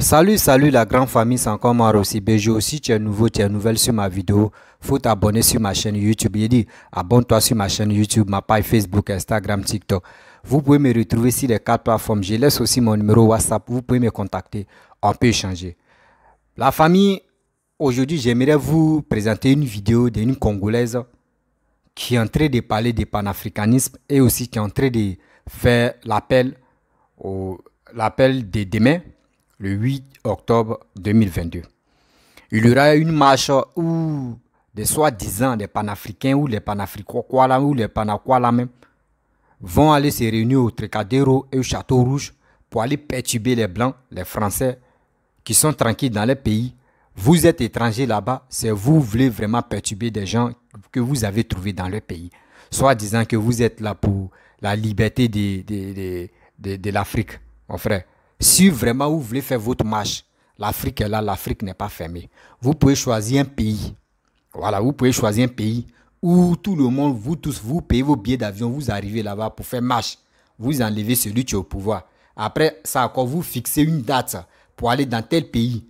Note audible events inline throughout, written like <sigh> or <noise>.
Salut, salut la grande famille, c'est encore moi Rossi Bejo. Si tu es nouveau, tu es nouvelle sur ma vidéo, faut t'abonner sur ma chaîne YouTube. Il dit, abonne-toi sur ma chaîne YouTube, ma page Facebook, Instagram, TikTok. Vous pouvez me retrouver sur les quatre plateformes. Je laisse aussi mon numéro WhatsApp. Vous pouvez me contacter. On peut échanger. La famille, aujourd'hui, j'aimerais vous présenter une vidéo d'une Congolaise qui est en train de parler de panafricanisme et aussi qui est en train de faire l'appel l'appel de demain le 8 octobre 2022. Il y aura une marche où des soi-disant des panafricains ou les panafricois ou les là même vont aller se réunir au Tricadero et au Château Rouge pour aller perturber les blancs, les français qui sont tranquilles dans le pays. Vous êtes étrangers là-bas, c'est vous voulez vraiment perturber des gens que vous avez trouvés dans le pays. Soit disant que vous êtes là pour la liberté de, de l'Afrique, mon frère. Si vraiment vous voulez faire votre marche, l'Afrique est là, l'Afrique n'est pas fermée. Vous pouvez choisir un pays. Voilà, vous pouvez choisir un pays où tout le monde, vous tous, vous payez vos billets d'avion, vous arrivez là-bas pour faire marche. Vous enlevez celui qui est au pouvoir. Après ça, encore, vous fixez une date pour aller dans tel pays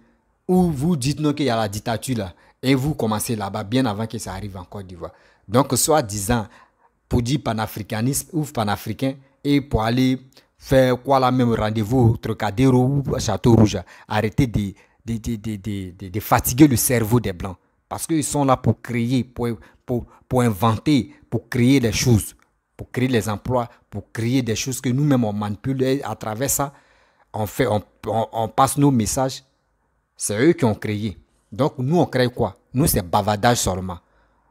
où vous dites non qu'il y a la dictature là. Et vous commencez là-bas bien avant que ça arrive en Côte d'Ivoire. Donc, soit disant, pour dire panafricanisme ou panafricain, et pour aller faire quoi la même rendez-vous, Trocadéro ou Château Rouge. Arrêter de, de, de, de, fatiguer le cerveau des Blancs. Parce qu'ils sont là pour créer, pour, pour, pour inventer, pour créer des choses, pour créer les emplois, pour créer des choses que nous-mêmes on manipule. Et à travers ça, on, fait, on, on passe nos messages. C'est eux qui ont créé. Donc nous, on crée quoi Nous, c'est bavardage seulement.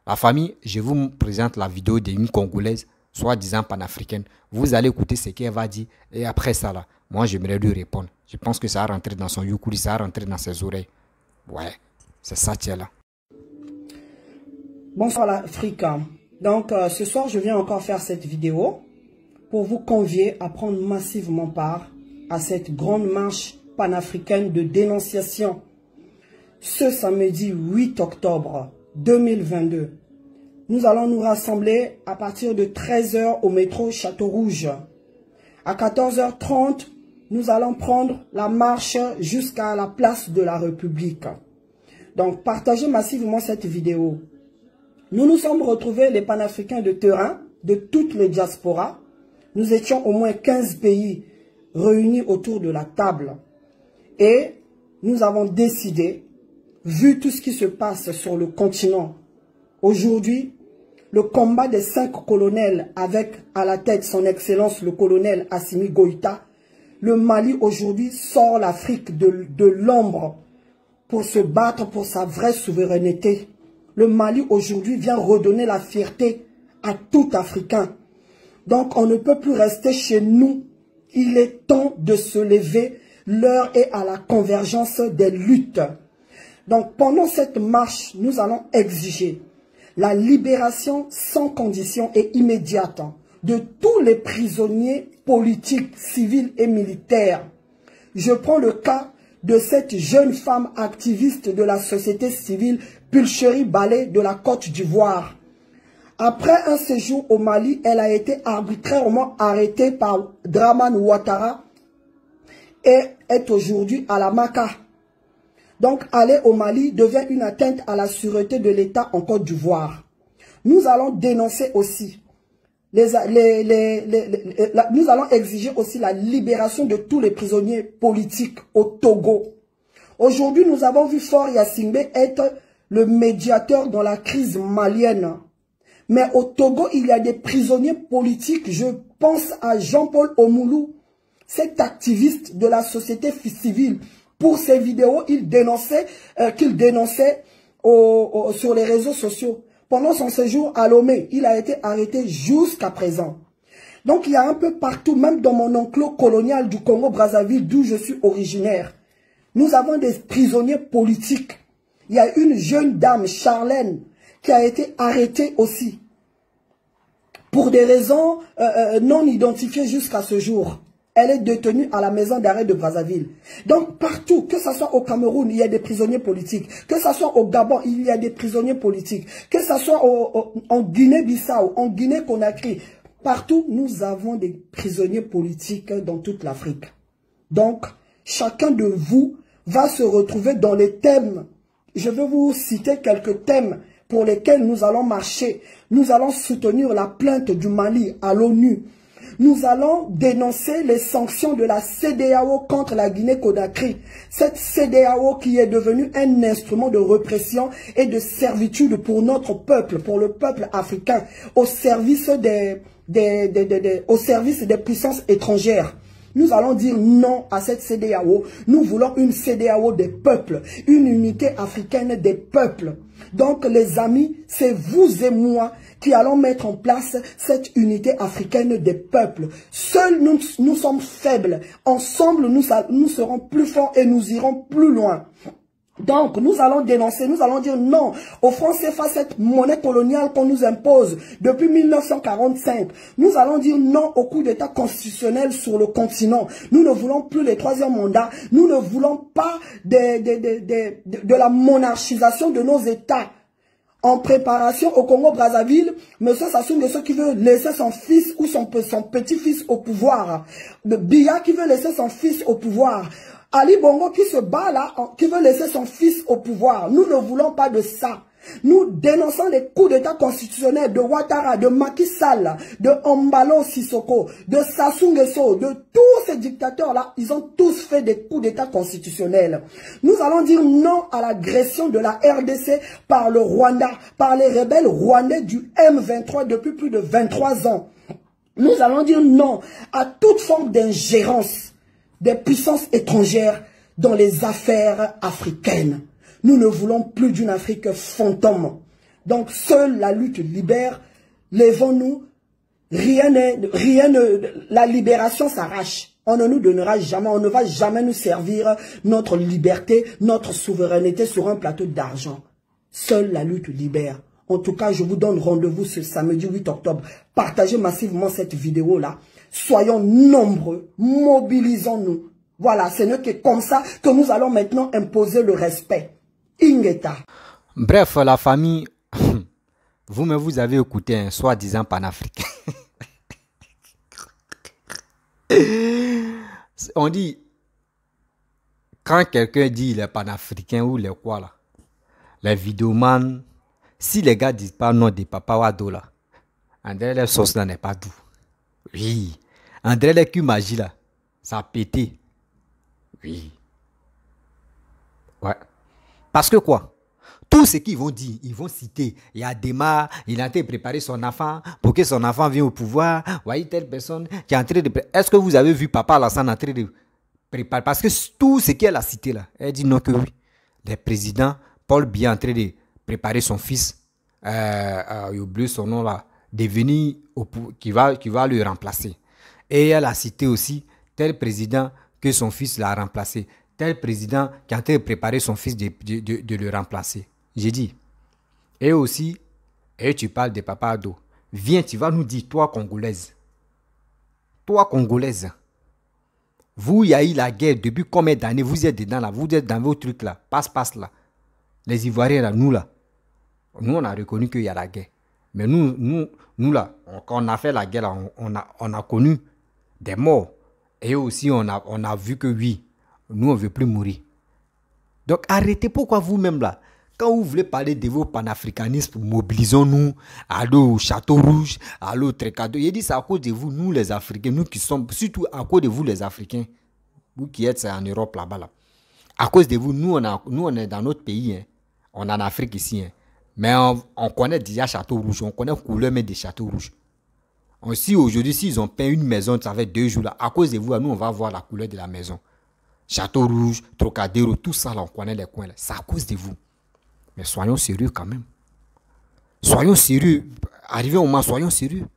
La famille, je vous présente la vidéo d'une Congolaise soi-disant panafricaine, vous allez écouter ce qu'elle va dire et après ça là, moi j'aimerais lui répondre. Je pense que ça a rentré dans son yukuri, ça a rentré dans ses oreilles. Ouais, c'est ça là. Bonsoir l'Afrique. Donc euh, ce soir je viens encore faire cette vidéo pour vous convier à prendre massivement part à cette grande marche panafricaine de dénonciation. Ce samedi 8 octobre 2022 nous allons nous rassembler à partir de 13h au métro Château Rouge. À 14h30, nous allons prendre la marche jusqu'à la place de la République. Donc, partagez massivement cette vidéo. Nous nous sommes retrouvés, les panafricains de terrain, de toutes les diasporas. Nous étions au moins 15 pays réunis autour de la table. Et nous avons décidé, vu tout ce qui se passe sur le continent, aujourd'hui, le combat des cinq colonels avec à la tête son excellence le colonel Assimi Goïta, le Mali aujourd'hui sort l'Afrique de, de l'ombre pour se battre pour sa vraie souveraineté. Le Mali aujourd'hui vient redonner la fierté à tout Africain. Donc on ne peut plus rester chez nous. Il est temps de se lever. L'heure est à la convergence des luttes. Donc pendant cette marche, nous allons exiger la libération sans condition et immédiate de tous les prisonniers politiques, civils et militaires. Je prends le cas de cette jeune femme activiste de la société civile Pulcherie Ballet de la Côte d'Ivoire. Après un séjour au Mali, elle a été arbitrairement arrêtée par Draman Ouattara et est aujourd'hui à la Maca. Donc, aller au Mali devient une atteinte à la sûreté de l'État en Côte d'Ivoire. Nous allons dénoncer aussi, nous allons exiger aussi la libération de tous les prisonniers politiques au Togo. Aujourd'hui, nous avons vu Fort Yassimbe être le médiateur dans la crise malienne. Mais au Togo, il y a des prisonniers politiques. Je pense à Jean-Paul Omoulou, cet activiste de la société civile pour ses vidéos, il dénonçait, euh, qu'il dénonçait sur les réseaux sociaux. Pendant son séjour à Lomé, il a été arrêté jusqu'à présent. Donc il y a un peu partout, même dans mon enclos colonial du Congo-Brazzaville, d'où je suis originaire. Nous avons des prisonniers politiques. Il y a une jeune dame, Charlène, qui a été arrêtée aussi. Pour des raisons euh, euh, non identifiées jusqu'à ce jour. Elle est détenue à la maison d'arrêt de Brazzaville. Donc partout, que ce soit au Cameroun, il y a des prisonniers politiques. Que ce soit au Gabon, il y a des prisonniers politiques. Que ce soit en Guinée-Bissau, en Guinée-Conakry. Partout, nous avons des prisonniers politiques dans toute l'Afrique. Donc, chacun de vous va se retrouver dans les thèmes. Je vais vous citer quelques thèmes pour lesquels nous allons marcher. Nous allons soutenir la plainte du Mali à l'ONU. Nous allons dénoncer les sanctions de la CDAO contre la Guinée-Conakry. Cette CDAO qui est devenue un instrument de répression et de servitude pour notre peuple, pour le peuple africain, au service des, des, des, des au service des puissances étrangères. Nous allons dire non à cette CDAO. Nous voulons une CDAO des peuples, une unité africaine des peuples. Donc les amis, c'est vous et moi qui allons mettre en place cette unité africaine des peuples. Seuls nous, nous sommes faibles. Ensemble, nous, nous serons plus forts et nous irons plus loin. Donc, nous allons dénoncer, nous allons dire non Français face à cette monnaie coloniale qu'on nous impose depuis 1945. Nous allons dire non au coup d'état constitutionnel sur le continent. Nous ne voulons plus les troisième mandats. Nous ne voulons pas de la monarchisation de nos états. En préparation au Congo-Brazzaville, M. Sassou ceux qui veut laisser son fils ou son, petit-fils au pouvoir. Biya qui veut laisser son fils au pouvoir. Ali Bongo qui se bat là, qui veut laisser son fils au pouvoir. Nous ne voulons pas de ça. Nous dénonçons les coups d'état constitutionnels de Ouattara, de Macky Sall, de Ambalo Sissoko, de Sassou de tous ces dictateurs-là. Ils ont tous fait des coups d'état constitutionnels. Nous allons dire non à l'agression de la RDC par le Rwanda, par les rebelles rwandais du M23 depuis plus de 23 ans. Nous allons dire non à toute forme d'ingérence des puissances étrangères dans les affaires africaines. Nous ne voulons plus d'une Afrique fantôme. Donc seule la lutte libère. levons nous Rien rien ne, la libération s'arrache. On ne nous donnera jamais, on ne va jamais nous servir notre liberté, notre souveraineté sur un plateau d'argent. Seule la lutte libère. En tout cas, je vous donne rendez-vous ce samedi 8 octobre. Partagez massivement cette vidéo-là soyons nombreux, mobilisons-nous. Voilà, ce n'est que comme ça que nous allons maintenant imposer le respect. Ingeta. Bref, la famille, <laughs> vous me vous avez écouté un soi-disant panafricain. <laughs> On dit, quand quelqu'un dit il est panafricain ou les quoi là, les si les gars disent pas non des papa Wado là, André, n'est pas doux. Oui. André Lécu magie là. Ça a pété. Oui. Ouais. Parce que quoi Tout ce qu'ils vont dire, ils vont citer. Il y a Dema, il a été préparé son enfant pour que son enfant vienne au pouvoir. Voyez telle personne qui est en train de. Est-ce que vous avez vu papa Lassan en train de préparer Parce que tout ce qu'elle a cité là, elle dit non que oui. le président Paul Biya en train de préparer son fils. Euh, euh, il a son nom là devenir, qui va, qui va le remplacer. Et elle a cité aussi tel président que son fils l'a remplacé, tel président qui a préparé son fils de, le remplacer. J'ai dit, et aussi, et tu parles de Papa Ado. Viens, tu vas nous dire, toi Congolaise, toi Congolaise, vous, il y a eu la guerre depuis combien d'années, vous êtes dedans là, vous êtes dans vos trucs là, passe-passe là. Les Ivoiriens là, nous là, nous on a reconnu qu'il y a la guerre. Mais nous, nous, nous là, quand on a fait la guerre, on, a, on a connu des morts. Et aussi, on a, on a vu que oui, nous, on ne veut plus mourir. Donc arrêtez, pourquoi vous-même là quand vous voulez parler de vos panafricanismes, mobilisons-nous, allons au Château Rouge, allons au Trécadeau. Il dit c'est à cause de vous, nous les Africains, nous qui sommes, surtout à cause de vous les Africains, vous qui êtes en Europe là-bas là. À cause de vous, nous on, a, nous, on est dans notre pays, hein. on est en Afrique ici. Hein. Mais on, connaît déjà Château Rouge, on connaît couleur même des Châteaux Rouges. si aujourd'hui, s'ils ont peint une maison, ça fait deux jours là, à cause de vous, nous, on va voir la couleur de la maison. Château Rouge, Trocadéro, tout ça là, on connaît les coins là. C'est à cause de vous. Mais soyons sérieux quand même. Soyons sérieux. Arrivez au moment, soyons sérieux.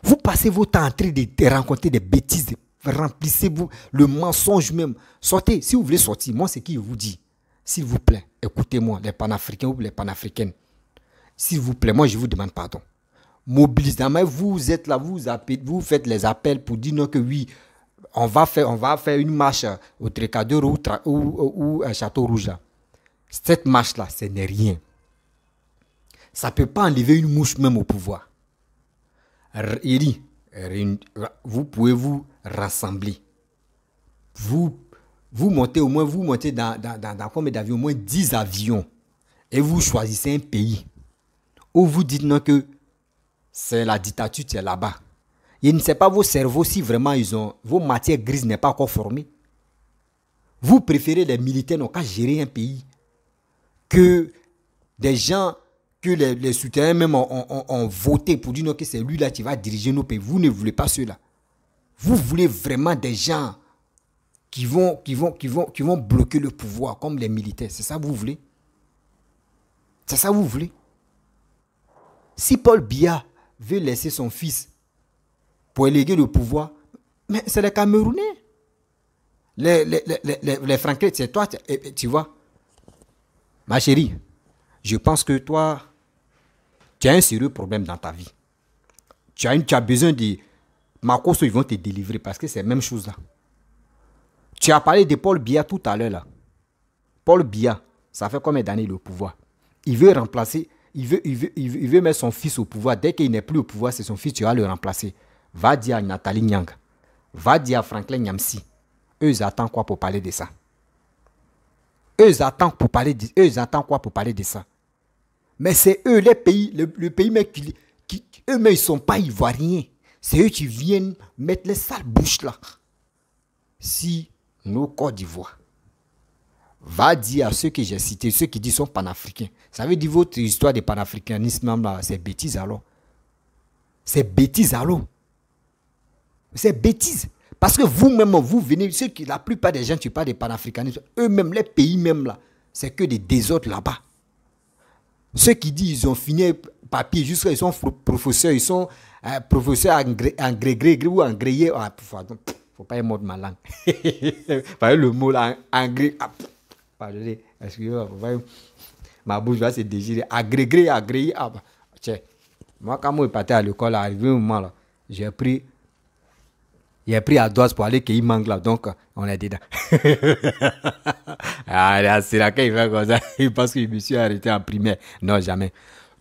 Vous passez votre temps à train rencontrer des bêtises, remplissez-vous le mensonge même. Sortez, si vous voulez sortir, moi c'est qui vous dit s'il vous plaît, écoutez-moi, les panafricains ou les panafricaines. S'il vous plaît, moi je vous demande pardon. Mobilisez-moi, vous êtes là, vous, appelez, vous faites les appels pour dire que oui, on va faire, on va faire une marche au Trécadeur ou, ou, Château Rouge. Cette marche-là, ce n'est rien. Ça ne peut pas enlever une mouche même au pouvoir. vous pouvez vous rassembler. Vous vous montez au moins, vous montez dans, dans, dans, combien d'avions Au moins 10 avions. Et vous choisissez un pays où vous dites non que c'est la dictature, qui est là-bas. Il ne sait pas vos cerveaux si vraiment ils ont, vos matières grises n'est pas encore Vous préférez les militaires n'ont qu'à gérer un pays que des gens que les, les soutiens même ont, voté pour dire non que c'est lui là qui va diriger nos pays. Vous ne voulez pas cela. Vous voulez vraiment des gens qui vont, qui vont, qui vont, qui vont bloquer le pouvoir, comme les militaires. C'est ça vous voulez C'est ça vous voulez Si Paul Biya veut laisser son fils pour éléguer le pouvoir, mais c'est les Camerounais. Les, les, c'est toi, eh, eh, tu vois. Ma chérie, je pense que toi, tu as un sérieux problème dans ta vie. Tu as, tu as besoin de... Marcos, ils vont te délivrer parce que c'est la même chose là. Tu as parlé de Paul Biya tout à l'heure là. Paul Biya, ça fait combien d'années le pouvoir Il veut remplacer, il veut, il, veut, il, mettre son fils au pouvoir. Dès qu'il n'est plus au pouvoir, c'est son fils, tu vas le remplacer. Va dire à Nathalie Nyang, va dire à Franklin Nyamsi. Eux, attendent quoi pour parler de ça Eux, attendent, pour parler eux, attendent quoi pour parler de ça Mais c'est eux, les pays, le, pays, qui, eux-mêmes, ils ne sont pas ivoiriens. C'est eux qui viennent mettre les sales bouches là. Si nos Côte d'Ivoire, va dire à ceux que j'ai cités, ceux qui disent sont panafricains. Ça veut dire votre histoire de panafricanisme, là, c'est bêtise alors. C'est bêtise alors. C'est bêtise. Parce que vous-même, vous venez, ceux qui, la plupart des gens, tu parlent des panafricanistes, eux-mêmes, les pays même là, c'est que des désordres là-bas. Ceux qui disent ils ont fini papier jusqu'à ils sont professeurs, ils sont professeurs en gré, en ou en faut pas y mettre ma langue. <laughs> Par le mot là, est ah, pardonnez, excusez-moi, ma bouche va se déchirer, agrégré, agréé, ah, Moi, quand moi, je partais à l'école, arrivé un moment là, j'ai pris, j'ai pris à droite pour aller qu'il manque là, donc on est dedans. <laughs> ah, c'est là qu'il fait comme ça, <laughs> parce que je me suis arrêté en primaire. Non, jamais.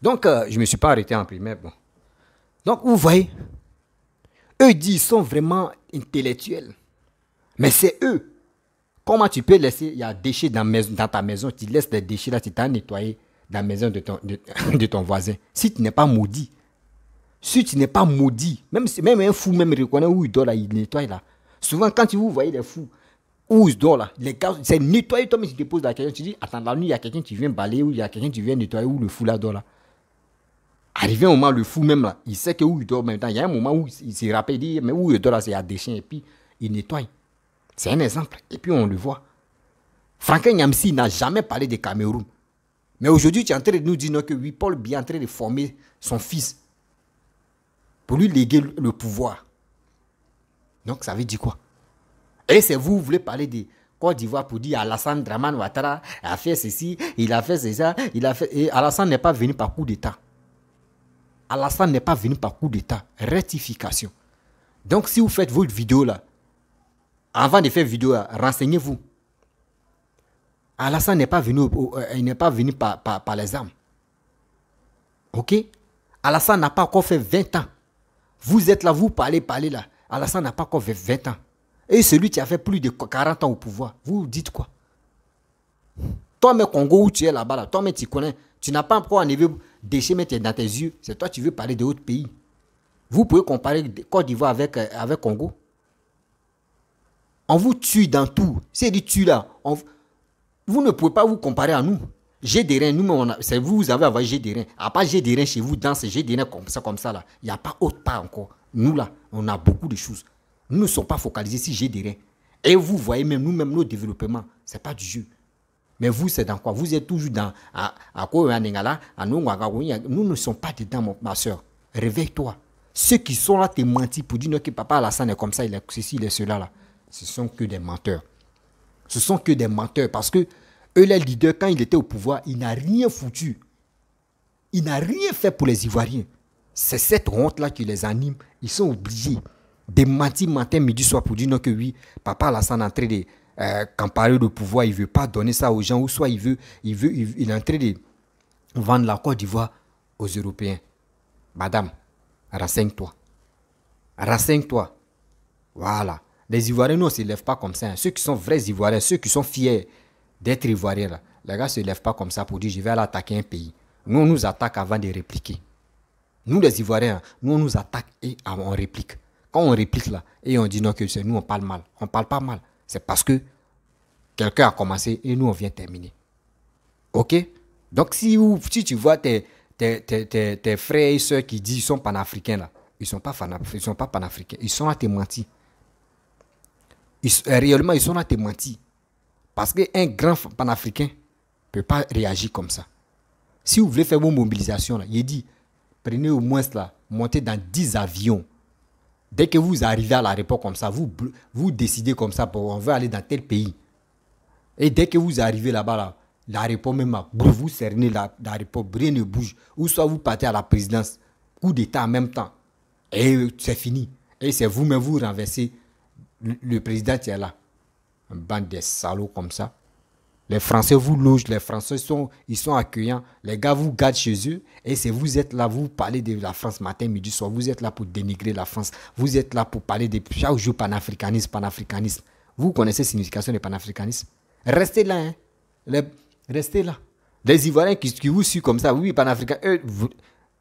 Donc, euh, je ne me suis pas arrêté en primaire. Bon. Donc, vous voyez, eux disent, ils sont vraiment intellectuels. Mais c'est eux. Comment tu peux laisser, il y a des déchets dans, ta maison, tu laisses des déchets là, tu t'en nettoyé dans la maison <laughs> de ton, voisin. Si tu n'es pas maudit, si tu n'es pas maudit, même, même un fou même reconnaît où il dort là, il nettoie là. Souvent, quand vous voyez des fous, où ils dorment là, les gars, c'est nettoyer toi, mais tu te poses la question, tu dis, attends, la nuit, il y a quelqu'un qui vient balayer, ou il y a quelqu'un qui vient nettoyer, où le fou là dort là arrivé un moment, le fou même là, il sait que où il dort maintenant. Il y a un moment où il se rappelle, dit, mais où il dort là, c'est à chiens et puis il nettoie. C'est un exemple. Et puis on le voit. Franklin Yamsi n'a jamais parlé de Cameroun. Mais aujourd'hui, tu es en train de nous dire que oui, Paul est en train de former son fils pour lui léguer le pouvoir. Donc ça veut dire quoi Et c'est vous, voulez parler de Côte d'Ivoire pour dire Alassane Draman Ouattara a fait ceci, il a fait ceci, il a fait. Et Alassane n'est pas venu par coup d'État. Alassane n'est pas venu par coup d'État. Rectification. Donc, si vous faites votre vidéo là, avant de faire vidéo là, renseignez-vous. Alassane n'est pas venu, euh, il n'est pas venu par, les armes. Ok Alassane n'a pas encore fait 20 ans. Vous êtes là, vous parlez, parlez là. Alassane n'a pas encore fait 20 ans. Et celui qui a fait plus de 40 ans au pouvoir, vous dites quoi Toi, mais Congo, où tu es là-bas, là, toi, mais tu connais, tu n'as pas encore enlevé déchets dans tes yeux, c'est toi qui veux parler de d'autres pays. Vous pouvez comparer Côte d'Ivoire avec, euh, avec Congo. On vous tue dans tout. C'est du tu là. vous ne pouvez pas vous comparer à nous. J'ai des reins, nous, c'est vous, vous avez voir j'ai des reins. À part j'ai des reins chez vous, dans ces j'ai des reins comme ça, comme ça là, il n'y a pas autre part encore. Nous là, on a beaucoup de choses. Nous ne sommes pas focalisés sur j'ai des reins. Et vous voyez même nous-mêmes nos développements, c'est pas du jeu. Mais vous, c'est dans quoi Vous êtes toujours dans. Nous ne sommes pas dedans, ma soeur. Réveille-toi. Ceux qui sont là te menti pour dire que papa Alassane est comme ça, il est ceci, il est cela. Là. Ce sont que des menteurs. Ce sont que des menteurs parce que eux, les leaders, quand il était au pouvoir, il n'a rien foutu. Il n'a rien fait pour les Ivoiriens. C'est cette honte-là qui les anime. Ils sont obligés de mentir matin, midi, soir pour dire que oui, papa Alassane est entré... Euh, quand parler de pouvoir, il ne veut pas donner ça aux gens, ou soit il veut, il veut, il, est en train de vendre la Côte d'Ivoire aux Européens. Madame, rassigne toi rassigne toi Voilà. Les Ivoiriens, nous, ne se lève pas comme ça. Hein. Ceux qui sont vrais Ivoiriens, ceux qui sont fiers d'être Ivoiriens, les gars ne se lèvent pas comme ça pour dire je vais aller attaquer un pays. Nous, on nous attaque avant de répliquer. Nous, les Ivoiriens, nous, on nous attaque et on réplique. Quand on réplique là, et on dit non, que c'est nous, on parle mal. On ne parle pas mal. C'est parce que quelqu'un a commencé et nous, on vient terminer. OK Donc, si, tu vois tes, frères et sœurs qui disent qu'ils sont panafricains, là, ils ne sont, pas ils sont pas panafricains. Ils sont à te euh, réellement, ils sont à te Parce qu'un grand panafricain ne peut pas réagir comme ça. Si vous voulez faire vos mobilisations, là, il dit, prenez au moins cela, montez dans 10 avions Dès que vous arrivez à la réponse comme ça, vous, vous décidez comme ça, pour, on veut aller dans tel pays. Et dès que vous arrivez là-bas, là, la réponse même, vous cernez la, réponse, rien ne bouge. Ou soit vous partez à la présidence, coup d'État en même temps. Et c'est fini. Et c'est vous-même, vous renversez. Le, président, qui est là. Une bande de salauds comme ça. Les Français vous logent, les Français sont, ils sont accueillants. Les gars vous gardent chez eux et si vous êtes là, vous parlez de la France matin, midi, soir. Vous êtes là pour dénigrer la France. Vous êtes là pour parler de chaque jour panafricanisme, panafricanisme. Vous connaissez la signification du panafricanisme. Restez là, hein. restez là. Les Ivoiriens qui, qui, vous suivent comme ça, oui, panafricains, eux,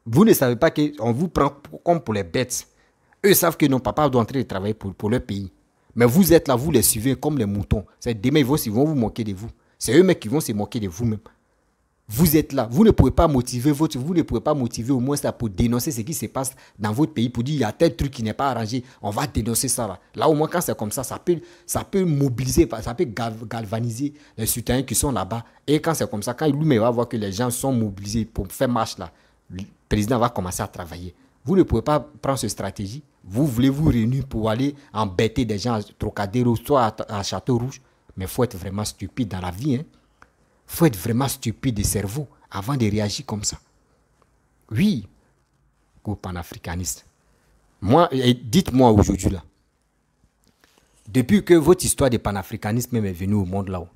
vous, ne savez pas qu'on vous prend comme pour les bêtes. Eux savent que nos papas doivent entrer et travailler pour, pour leur pays. Mais vous êtes là, vous les suivez comme les moutons. C'est demain, ils vont, ils vont vous moquer de vous. C'est eux-mêmes qui vont se moquer de vous-même. Vous êtes là. Vous ne pouvez pas motiver votre, vous ne pouvez pas motiver au moins ça pour dénoncer ce qui se passe dans votre pays, pour dire il y a tel truc qui n'est pas arrangé, on va dénoncer ça là. Là au moins quand c'est comme ça, ça peut, ça peut mobiliser, ça peut galvaniser les citoyens qui sont là-bas. Et quand c'est comme ça, quand lui-même va voir que les gens sont mobilisés pour faire marche là, le président va commencer à travailler. Vous ne pouvez pas prendre cette stratégie. Vous voulez vous réunir pour aller embêter des gens à Trocadéro, soit à Château Rouge. Mais il faut être vraiment stupide dans la vie. Il hein. faut être vraiment stupide de cerveau avant de réagir comme ça. Oui, au panafricaniste. Moi, dites-moi aujourd'hui là, depuis que votre histoire de panafricanisme est venue au monde là-haut,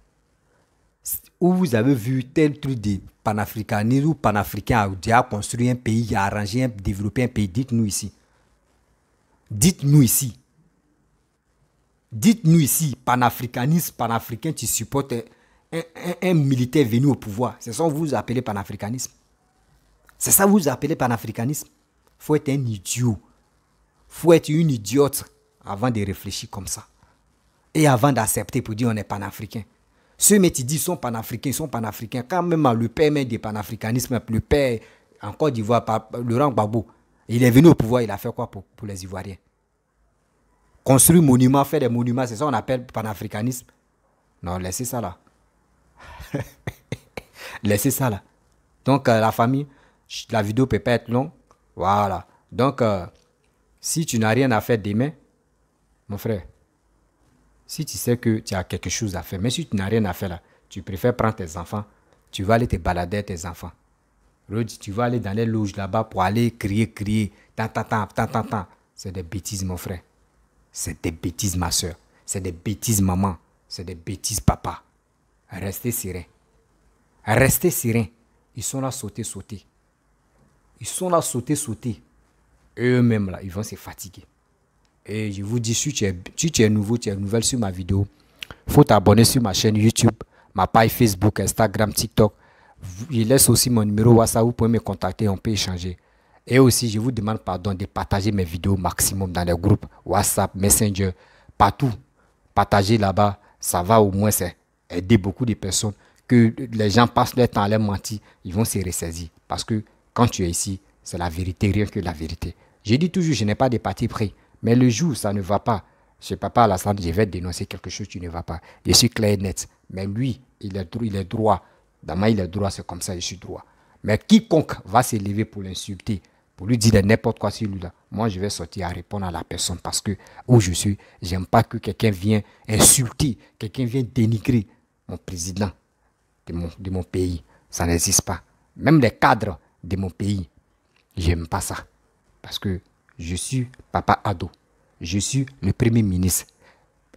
où vous avez vu tel truc de panafricanisme ou panafricain a déjà construit un pays, a arrangé, développé un pays, dites-nous ici. Dites-nous ici. Dites-nous ici, panafricanisme, panafricain, tu supportes un, militaire venu au pouvoir. C'est ça que vous appelez panafricanisme. C'est ça que vous appelez panafricanisme. faut être un idiot. faut être une idiote avant de réfléchir comme ça. Et avant d'accepter pour dire on est panafricain. Ceux qui disent sont panafricains, ils sont panafricains. Quand même le père met des panafricanisme, le père en Côte d'Ivoire, Laurent Gbagbo, il est venu au pouvoir, il a fait quoi pour les Ivoiriens Construire monuments, faire des monuments, c'est ça qu'on appelle panafricanisme. Non, laissez ça là. <laughs> laissez ça là. Donc, euh, la famille, la vidéo peut pas être longue. Voilà. Donc, euh, si tu n'as rien à faire demain, mon frère, si tu sais que tu as quelque chose à faire, mais si tu n'as rien à faire là, tu préfères prendre tes enfants, tu vas aller te balader tes enfants. Rudy, tu vas aller dans les loges là-bas pour aller crier, crier, tant, tant, tant, tant. C'est des bêtises, mon frère. C'est des bêtises, ma soeur. C'est des bêtises, maman. C'est des bêtises, papa. Restez serein. Restez serein. Ils sont là sauter, sauter. Ils sont là sauter, sauter. Eux-mêmes, là, ils vont se fatiguer. Et je vous dis, si tu es, si tu es nouveau, tu es nouvelle sur ma vidéo, faut t'abonner sur ma chaîne YouTube, ma page Facebook, Instagram, TikTok. Je laisse aussi mon numéro WhatsApp, vous pouvez me contacter, on peut échanger. Et aussi, je vous demande pardon de partager mes vidéos maximum dans les groupes WhatsApp, Messenger, partout. Partager là-bas, ça va au moins aider beaucoup de personnes. Que les gens passent leur temps à leur mentir, ils vont se ressaisir. Parce que quand tu es ici, c'est la vérité, rien que la vérité. Je dis toujours, je n'ai pas de parti pris. Mais le jour, ça ne va pas. Je papa Alassane, je vais dénoncer quelque chose, tu ne vas pas. Je suis clair et net. Mais lui, il est, il est droit. Dama, il est droit, c'est comme ça, je suis droit. Mais quiconque va se lever pour l'insulter, pour lui dire n'importe quoi sur lui là, moi je vais sortir à répondre à la personne parce que où je suis, je n'aime pas que quelqu'un vienne insulter, quelqu'un vienne dénigrer mon président de mon, pays. Ça n'existe pas. Même les cadres de mon pays, je n'aime pas ça. Parce que je suis Papa Ado, je suis le Premier ministre,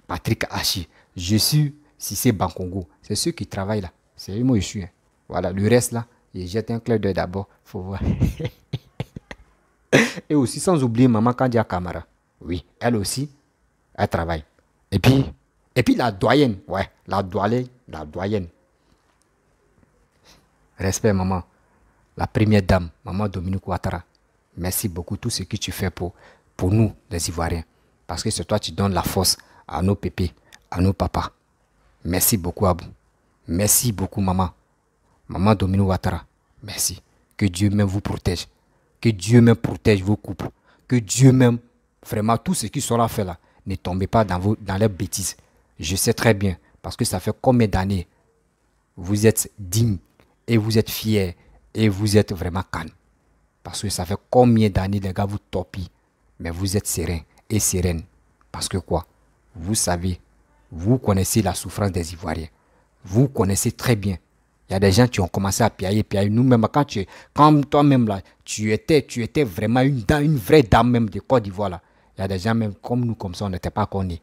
Patrick Hachi, je suis Sissé Congo, C'est ceux qui travaillent là. C'est moi je suis. Hein. Voilà, le reste là, je jette un clair d'œil d'abord, faut voir. <laughs> Et aussi, sans oublier Maman Kandia Kamara. Oui, elle aussi, elle travaille. Et puis, et puis la doyenne, ouais, la doyenne, la doyenne. Respect, maman. La première dame, maman Dominique Ouattara. Merci beaucoup tout ce que tu fais pour, pour nous, les Ivoiriens. Parce que c'est toi qui donnes la force à nos pépés, à nos papas. Merci beaucoup, Abou. Merci beaucoup, maman. Maman Dominique Ouattara. Merci. Que Dieu même vous protège. Que Dieu même protège vos couples. Que Dieu même, vraiment, tout ce qui sera fait là, ne tombez pas dans, vos, dans bêtises. Je sais très bien, parce que ça fait combien d'années vous êtes digne et vous êtes fier et vous êtes vraiment calmes. Parce que ça fait combien d'années, les gars, vous torpillent, mais vous êtes serein et sereine. Parce que quoi Vous savez, vous connaissez la souffrance des Ivoiriens. Vous connaissez très bien il y a des gens qui ont commencé à piailler, piailler. Nous-mêmes, quand, tu, toi-même, là, tu étais, tu étais vraiment une, dame une vraie dame même de Côte d'Ivoire, Il y a des gens, même comme nous, comme ça, on n'était pas connus.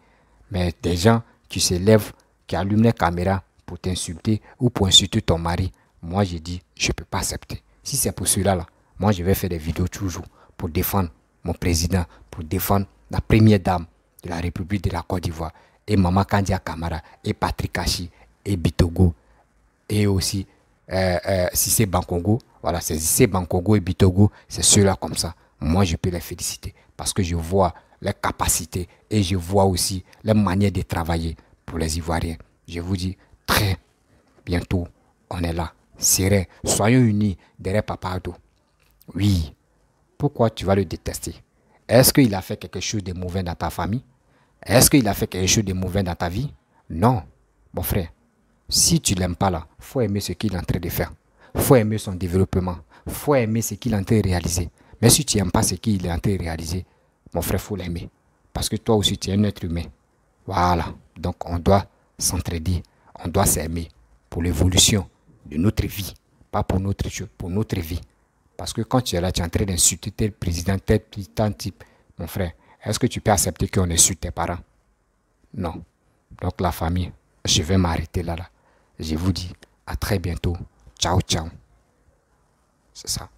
Mais des gens qui se lèvent, qui allument les caméras pour t'insulter ou pour insulter ton mari. Moi, j'ai dit, je ne peux pas accepter. Si c'est pour cela, là, moi, je vais faire des vidéos toujours pour défendre mon président, pour défendre la première dame de la République de la Côte d'Ivoire, et Maman Kandia Kamara, et Patrick Hachi, et Bitogo, et aussi si euh, euh, c'est Bankongo, voilà, c'est Ban Bankongo et Bitogo, c'est ceux-là comme ça. Moi, je peux les féliciter parce que je vois les capacités et je vois aussi les manières de travailler pour les Ivoiriens. Je vous dis très bientôt, on est là, serein. Soyons unis derrière tout. Oui, pourquoi tu vas le détester Est-ce qu'il a fait quelque chose de mauvais dans ta famille Est-ce qu'il a fait quelque chose de mauvais dans ta vie Non, mon frère. Si tu l'aimes pas là, faut aimer ce qu'il est en train de faire. Faut aimer son développement. Faut aimer ce qu'il est en train de réaliser. Mais si tu n'aimes pas ce qu'il est en train de réaliser, mon frère, faut l'aimer. Parce que toi aussi, tu es un être humain. Voilà. Donc, on doit s'entraider. On doit s'aimer pour l'évolution de notre vie. Pas pour notre, pour notre vie. Parce que quand tu es là, tu es en train d'insulter tel président, tel type. Mon frère, est-ce que tu peux accepter qu'on insulte tes parents Non. Donc, la famille, je vais m'arrêter là, là. Je vous dis à très bientôt. Ciao, ciao. C'est ça.